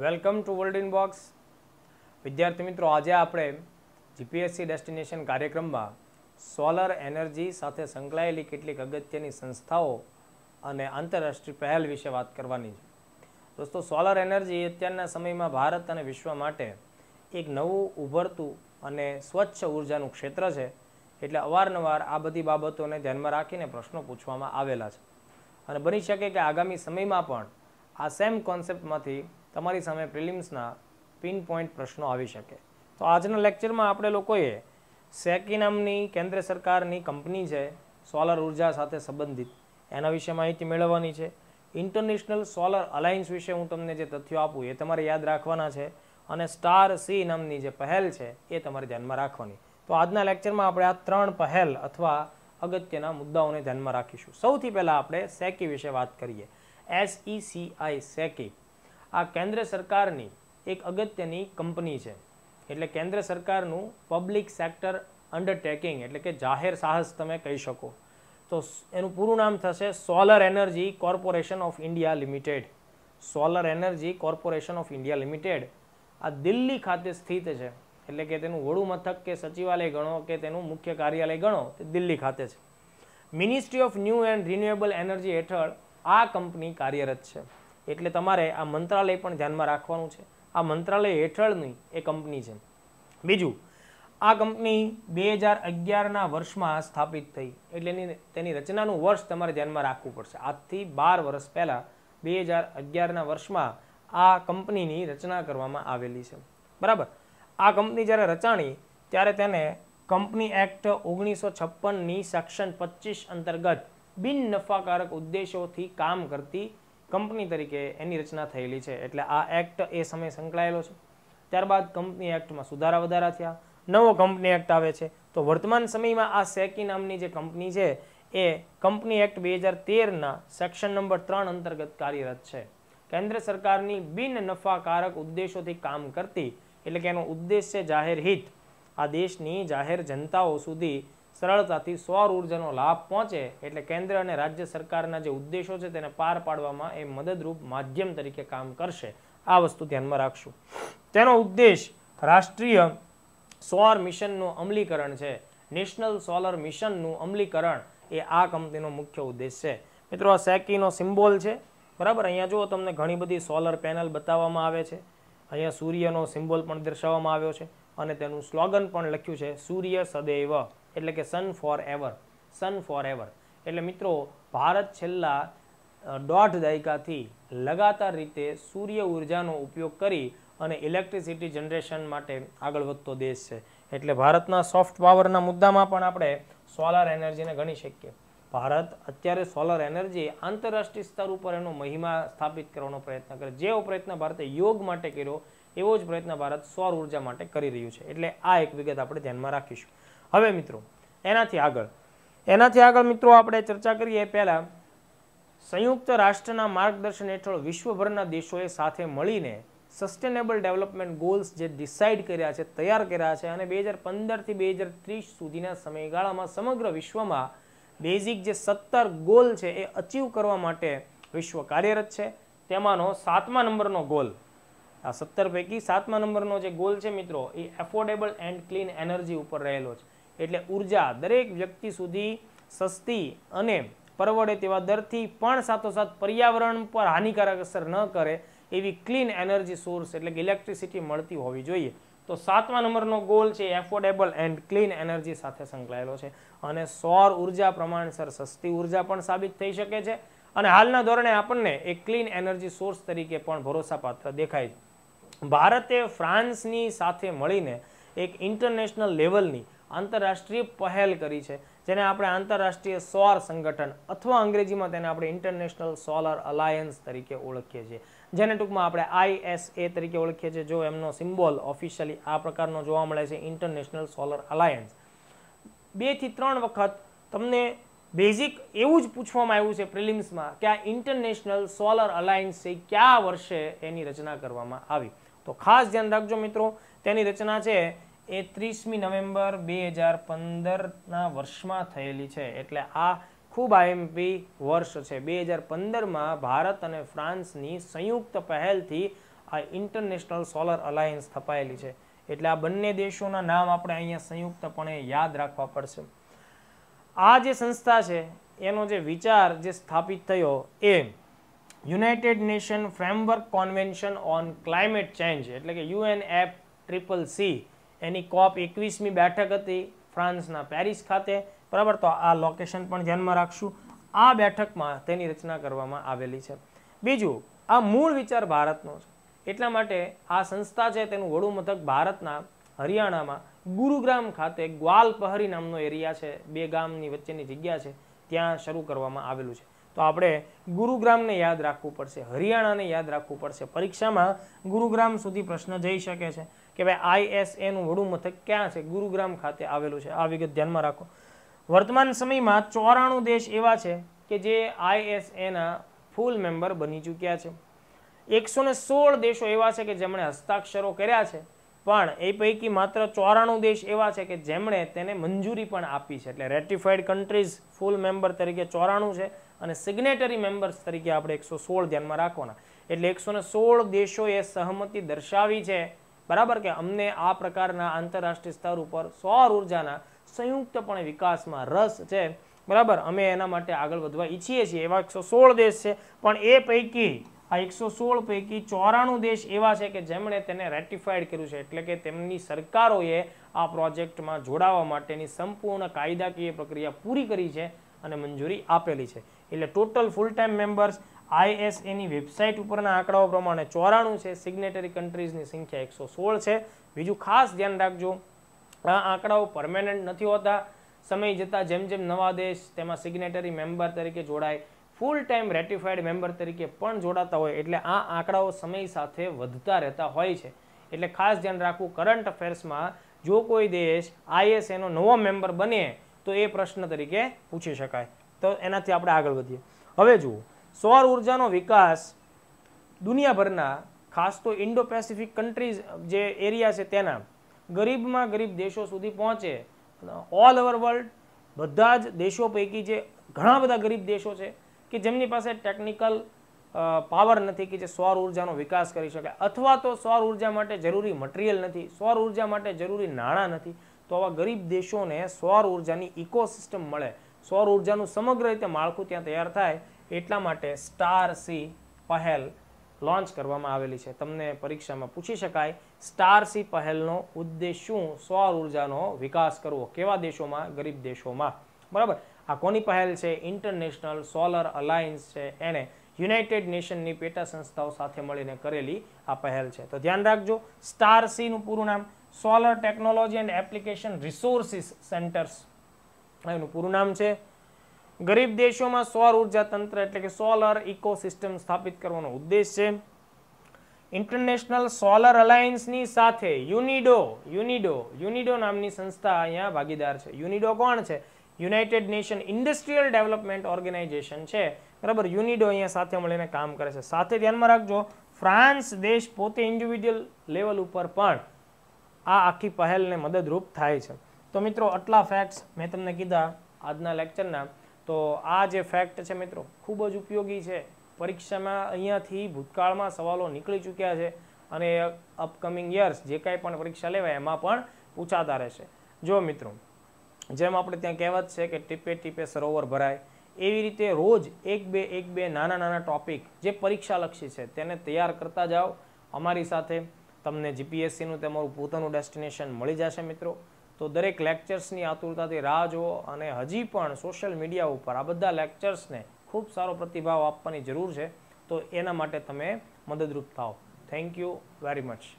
welcome to world in box વિદ્યાર્થી મિત્રો આજે આપણે જીપીએસસી ડેસ્ટિનેશન કાર્યક્રમમાં સોલર એનર્જી સાથે સંકળાયેલી કેટલીક અગત્યની સંસ્થાઓ અને આંતરરાષ્ટ્રીય પહેલ વિશે વાત કરવાની છે દોસ્તો સોલર એનર્જી અત્યારના સમયમાં ભારત અને વિશ્વ માટે એક નવું ઉભરતું અને સ્વચ્છ ઉર્જાનું ક્ષેત્ર છે એટલે અવારનવાર આ બધી બાબતોને ધ્યાનમાં રાખીને પ્રશ્નો પૂછવામાં આવેલા છે અને બની શકે કે આગામી સમયમાં પણ આ સેમ કોન્સેપ્ટમાંથી તમારી સામે પ્રિલિમ્સના પિન પોઈન્ટ પ્રશ્નો આવી શકે તો આજના લેક્ચરમાં આપણે લોકોએ સેકી નામની કેન્દ્ર સરકારની કંપની છે સોલર ઉર્જા સાથે સંબંધિત એના વિશે માહિતી મેળવવાની છે ઇન્ટરનેશનલ સોલર અલાયન્સ વિશે હું તમને જે તથ્યો આપું એ તમારે યાદ રાખવાના છે અને સ્ટાર સી નામની જે પહેલ છે એ તમારે ધ્યાનમાં રાખવાની તો આજના લેક્ચરમાં આપણે આ ત્રણ પહેલ અથવા અગત્યના મુદ્દાઓને ધ્યાનમાં રાખીશું સૌથી પહેલાં આપણે સેકી વિશે વાત કરીએ એસઈસીઆઈ e સેકી આ કેન્દ્ર સરકારની એક અગત્યની કંપની છે એટલે કેન્દ્ર સરકારનું પબ્લિક સેક્ટર અંડરટેકિંગ એટલે કે જાહેર સાહસ તમે કહી શકો તો એનું પૂરું નામ થશે Solar Energy Corporation of India Limited Solar Energy Corporation of India Limited આ દિલ્હી ખાતે સ્થિત છે એટલે કે તેનું વડુ મથક કે સચિવાલય ગણો કે તેનું મુખ્ય કાર્યાલય ગણો તે દિલ્હી ખાતે છે Ministry of New and Renewable Energy હેઠળ આ કંપની કાર્યરત છે એટલે તમારે આ મંત્રાલય પણ ધ્યાનમાં રાખવાનું છે આ મંત્રાલય હેઠળની એ કંપની છે બીજું આ કંપની બે હજાર અગિયારના વર્ષમાં સ્થાપિત થઈ એટલે એની તેની રચનાનું વર્ષ તમારે ધ્યાનમાં રાખવું પડશે આજથી બાર વર્ષ પહેલાં બે હજાર અગિયારના વર્ષમાં આ કંપનીની રચના કરવામાં આવેલી છે બરાબર આ કંપની જ્યારે રચાણી ત્યારે તેને કંપની એક્ટ ઓગણીસો છપ્પનની સેક્શન પચીસ અંતર્ગત બિન નફાકારક ઉદ્દેશોથી કામ કરતી કંપની તરીકે એની રચના થયેલી છે એટલે આ એક્ટ એ સમયે સંકળાયેલો છે ત્યારબાદ કંપની એક્ટમાં સુધારા વધારા થયા નવો કંપની એક્ટ આવે છે તો વર્તમાન સમયમાં આ સેકી નામની જે કંપની છે એ કંપની એક્ટ બે હજાર તેરના સેક્શન નંબર ત્રણ અંતર્ગત કાર્યરત છે કેન્દ્ર સરકારની બિન નફાકારક ઉદ્દેશોથી કામ કરતી એટલે કે એનો ઉદ્દેશ છે જાહેર હિત આ દેશની જાહેર જનતાઓ સુધી સરળતાથી સૌર ઉર્જાનો લાભ પહોંચે એટલે કેન્દ્ર અને રાજ્ય સરકારના જે ઉદ્દેશો છે તેને પાર પાડવામાં એ મદદરૂપ માધ્યમ તરીકે કામ કરશે આ વસ્તુ ધ્યાનમાં રાખશું તેનો ઉદ્દેશ રાષ્ટ્રીય સૌર મિશનનું અમલીકરણ છે નેશનલ સોલર મિશનનું અમલીકરણ એ આ કંપનીનો મુખ્ય ઉદ્દેશ છે મિત્રો આ સેકીનો સિમ્બોલ છે બરાબર અહીંયા જુઓ તમને ઘણી બધી સોલર પેનલ બતાવવામાં આવે છે અહીંયા સૂર્યનો સિમ્બોલ પણ દર્શાવવામાં આવ્યો છે અને તેનું સ્લોગન પણ લખ્યું છે સૂર્ય સદૈવ એટલે કે sun forever sun forever એટલે મિત્રો ભારત છેલ્લા દોઢ દાયકાથી લગાતાર રીતે સૂર્ય ઉર્જાનો ઉપયોગ કરી અને ઇલેક્ટ્રિસિટી જનરેશન માટે આગળ વધતો દેશ છે એટલે ભારતના સોફ્ટ પાવરના મુદ્દામાં પણ આપણે સોલાર એનર્જીને ગણી શકીએ ભારત અત્યારે સોલર એનર્જી આંતરરાષ્ટ્રીય સ્તર ઉપર એનો મહિમા સ્થાપિત કરવાનો પ્રયત્ન કરે જેવો પ્રયત્ન ભારતે યોગ માટે કર્યો એવો જ પ્રયત્ન ભારત સૌર ઉર્જા માટે કરી રહ્યું છે એટલે આ એક વિગત આપણે ધ્યાનમાં રાખીશું હવે મિત્રો એનાથી આગળ એનાથી આગળ મિત્રો આપણે ચર્ચા કરીએ પહેલાં સંયુક્ત રાષ્ટ્રના માર્ગદર્શન હેઠળ વિશ્વભરના દેશોએ સાથે મળીને સસ્ટેનેબલ ડેવલપમેન્ટ ગોલ્સ જે ડિસાઇડ કર્યા છે તૈયાર કર્યા છે અને બે હજાર પંદરથી બે હજાર ત્રીસ સુધીના સમયગાળામાં સમગ્ર વિશ્વમાં બેઝિક જે સત્તર ગોલ છે એ અચીવ કરવા માટે વિશ્વ કાર્યરત છે તેમાંનો સાતમા નંબરનો ગોલ આ સત્તર પૈકી સાતમા નંબરનો જે ગોલ છે મિત્રો એ એફોર્ડેબલ એન્ડ ક્લીન એનર્જી ઉપર રહેલો છે એટલે ઉર્જા દરેક વ્યક્તિ સુધી સસ્તી અને પરવડે તેવા દરથી પણ સાથોસાથ પર્યાવરણ પર હાનિકારક અસર ન કરે એવી ક્લીન એનર્જી સોર્સ એટલે કે ઇલેક્ટ્રિસિટી મળતી હોવી જોઈએ તો સાતમા નંબરનો ગોલ છે એફોર્ડેબલ એન્ડ ક્લીન એનર્જી સાથે સંકળાયેલો છે અને સૌર ઉર્જા પ્રમાણસર સસ્તી ઉર્જા પણ સાબિત થઈ શકે છે અને હાલના ધોરણે આપણને એક ક્લીન એનર્જી સોર્સ તરીકે પણ ભરોસાપાત્ર દેખાય છે ભારતે ફ્રાન્સની સાથે મળીને એક ઇન્ટરનેશનલ લેવલની આંતરરાષ્ટ્રીય પહેલ કરી છે જેને આપણે આંતરરાષ્ટ્રીય સૌર સંગઠન અથવા અંગ્રેજીમાં તેને આપણે ઇન્ટરનેશનલ સોલર અલાયન્સ તરીકે ઓળખીએ છીએ જેને ટૂંકમાં આપણે આઈએસએ તરીકે ઓળખીએ છીએ જો એમનો સિમ્બોલ ઓફિશિયલી આ પ્રકારનો જોવા મળે છે ઇન્ટરનેશનલ સોલર અલાયન્સ બેથી ત્રણ વખત તમને બેઝિક એવું જ પૂછવામાં આવ્યું છે પ્રિલિમ્સમાં કે આ ઇન્ટરનેશનલ સોલર અલાયન્સ છે કયા વર્ષે એની રચના કરવામાં આવી તો ખાસ ધ્યાન રાખજો મિત્રો તેની રચના છે એ ત્રીસમી નવેમ્બર બે હજાર પંદરના વર્ષમાં થયેલી છે એટલે આ ખૂબ આઈએમપી વર્ષ છે બે હજાર પંદરમાં ભારત અને ફ્રાન્સની સંયુક્ત પહેલથી આ ઇન્ટરનેશનલ સોલર અલાયન્સ સ્થપાયેલી છે એટલે આ બંને દેશોના નામ આપણે અહીંયા સંયુક્તપણે યાદ રાખવા પડશે આ જે સંસ્થા છે એનો જે વિચાર જે સ્થાપિત થયો એ United Nation Framework Convention on Climate Change એટલે કે યુએનએફ ટ્રિપલ સી એની કોપ એકવીસમી બેઠક હતી ફ્રાન્સના પેરિસ ખાતે બરાબર તો આ લોકેશન પણ ધ્યાનમાં રાખશું આ બેઠકમાં તેની રચના કરવામાં આવેલી છે બીજું આ મૂળ વિચાર ભારતનો છે એટલા માટે આ સંસ્થા છે તેનું વડું મથક ભારતના હરિયાણામાં ગુરુગ્રામ ખાતે ગ્વાલ પહરી નામનો એરિયા છે બે ગામની વચ્ચેની જગ્યા છે ત્યાં શરૂ કરવામાં આવેલું છે તો આપણે ગુરુગ્રામને યાદ રાખવું પડશે હરિયાણાને યાદ રાખવું પડશે પરીક્ષામાં ગુરુગ્રામ સુધી પ્રશ્ન જઈ શકે છે કે ભાઈ આઈએસએનું વડું મથક ક્યાં છે ગુરુગ્રામ ખાતે આવેલું છે આ વિગત ધ્યાનમાં રાખો વર્તમાન સમયમાં ચોરાણું દેશ એવા છે કે જે આઈએસએના ફૂલ મેમ્બર બની ચૂક્યા છે એકસો ને સોળ દેશો એવા છે કે જેમણે હસ્તાક્ષરો કર્યા છે પણ એ પૈકી માત્ર ચોરાણું દેશ એવા છે કે જેમણે તેને મંજૂરી પણ આપી છે એટલે રેટિફાઈડ કન્ટ્રીઝ ફૂલ મેમ્બર તરીકે ચોરાણું છે અને સિગ્નેટરી મેમ્બર્સ તરીકે આપણે એકસો સોળ ધ્યાનમાં રાખવાના એટલે એકસો સોળ દેશોએ સહમતિ દર્શાવી છે બરાબર કે અમને આ પ્રકારના આંતરરાષ્ટ્રીય સ્તર ઉપર સૌર ઉર્જાના સંયુક્તપણે વિકાસમાં રસ છે બરાબર અમે એના માટે આગળ વધવા ઈચ્છીએ છીએ એવા એકસો સોળ દેશ છે પણ એ પૈકી આ એકસો સોળ પૈકી ચોરાણું દેશ એવા છે કે જેમણે તેને રેટિફાઈડ કર્યું છે એટલે કે તેમની સરકારોએ આ પ્રોજેક્ટમાં જોડાવા માટેની સંપૂર્ણ કાયદાકીય પ્રક્રિયા પૂરી કરી છે અને મંજૂરી આપેલી છે એટલે ટોટલ ફૂલ ટાઈમ મેમ્બર્સ આઈએસએની વેબસાઇટ ઉપરના આંકડાઓ પ્રમાણે ચોરાણું છે સિગ્નેટરી કન્ટ્રીઝની સંખ્યા એકસો સોળ છે બીજું ખાસ ધ્યાન રાખજો આ આંકડાઓ પરમેનન્ટ નથી હોતા સમય જતાં જેમ જેમ નવા દેશ તેમાં સિગ્નેટરી મેમ્બર તરીકે જોડાય ફૂલ ટાઈમ રેટિફાઈડ મેમ્બર તરીકે પણ જોડાતા હોય એટલે આ આંકડાઓ સમય સાથે વધતા રહેતા હોય છે એટલે ખાસ ધ્યાન રાખવું કરંટ અફેર્સમાં જો કોઈ દેશ આઈએસએનો નવો મેમ્બર બને તો એ પ્રશ્ન તરીકે પૂછી શકાય તો એનાથી આપણે આગળ વધીએ હવે જુઓ સૌર ઉર્જાનો વિકાસ દુનિયાભરના ખાસ તો ઇન્ડો પેસિફિક કન્ટ્રીઝ જે એરિયા છે તેના ગરીબમાં ગરીબ દેશો સુધી પહોંચે ઓલ ઓવર વર્લ્ડ બધા જ દેશો પૈકી જે ઘણા બધા ગરીબ દેશો છે કે જેમની પાસે ટેકનિકલ પાવર નથી કે જે સૌર ઉર્જાનો વિકાસ કરી શકે અથવા તો સૌર ઉર્જા માટે જરૂરી મટીરિયલ નથી સૌર ઉર્જા માટે જરૂરી નાણાં નથી તો આવા ગરીબ દેશોને સૌર ઉર્જાની ઇકોસિસ્ટમ મળે સૌર ઉર્જાનું સમગ્ર રીતે માળખું ત્યાં તૈયાર થાય એટલા માટે સ્ટાર સી પહેલ લોન્ચ કરવામાં આવેલી છે તમને પરીક્ષામાં પૂછી શકાય સ્ટાર સી પહેલનો ઉદ્દેશ શું સૌર ઉર્જાનો વિકાસ કરવો કેવા દેશોમાં ગરીબ દેશોમાં બરાબર આ કોની પહેલ છે ઇન્ટરનેશનલ સોલર અલાયન્સ છે એણે યુનાઇટેડ નેશનની પેટા સંસ્થાઓ સાથે મળીને કરેલી આ પહેલ છે તો ધ્યાન રાખજો સ્ટાર સીનું પૂરું નામ solar technology and application resources centers એનું પૂરું નામ છે ગરીબ દેશોમાં સૌર ઉર્જા તંત્ર એટલે કે સોલર ઇકોસિસ્ટમ સ્થાપિત કરવાનો ઉદ્દેશ છે ઇન્ટરનેશનલ સોલર અલાયન્સની સાથે યુનિડો યુનિડો યુનિડો નામની સંસ્થા અહીંયા ભાગીદાર છે યુનિડો કોણ છે United Nation Industrial Development Organization છે બરાબર યુનિડો અહીંયા સાથે મળીને કામ કરે છે સાથે ધ્યાનમાં રાખજો ફ્રાન્સ દેશ પોતે ઇન્ડિવિડ્યુઅલ લેવલ ઉપર પણ આ આખી પહેલને મદદરૂપ થાય છે તો મિત્રો આટલા ફેક્ટ્સ મેં તમને કીધા આજના લેક્ચરના તો આ જે ફેક્ટ છે મિત્રો ખૂબ જ ઉપયોગી છે પરીક્ષામાં અહીંયાથી ભૂતકાળમાં સવાલો નીકળી ચૂક્યા છે અને અપકમિંગ યર્સ જે કાંઈ પણ પરીક્ષા લેવાય એમાં પણ પૂછાતા રહેશે જો મિત્રો જેમ આપણે ત્યાં કહેવત છે કે ટીપે ટીપે સરોવર ભરાય એવી રીતે રોજ એક બે એક બે નાના નાના ટોપિક જે પરીક્ષાલક્ષી છે તેને તૈયાર કરતા જાઓ અમારી સાથે તમને જીપીએસસીનું તમારું પોતાનું ડેસ્ટિનેશન મળી જશે મિત્રો તો દરેક લેક્ચર્સની આતુરતાથી રાહ જુઓ અને હજી પણ સોશિયલ મીડિયા ઉપર આ બધા લેક્ચર્સને ખૂબ સારો પ્રતિભાવ આપવાની જરૂર છે તો એના માટે તમે મદદરૂપ થાઓ થેન્ક યુ વેરી મચ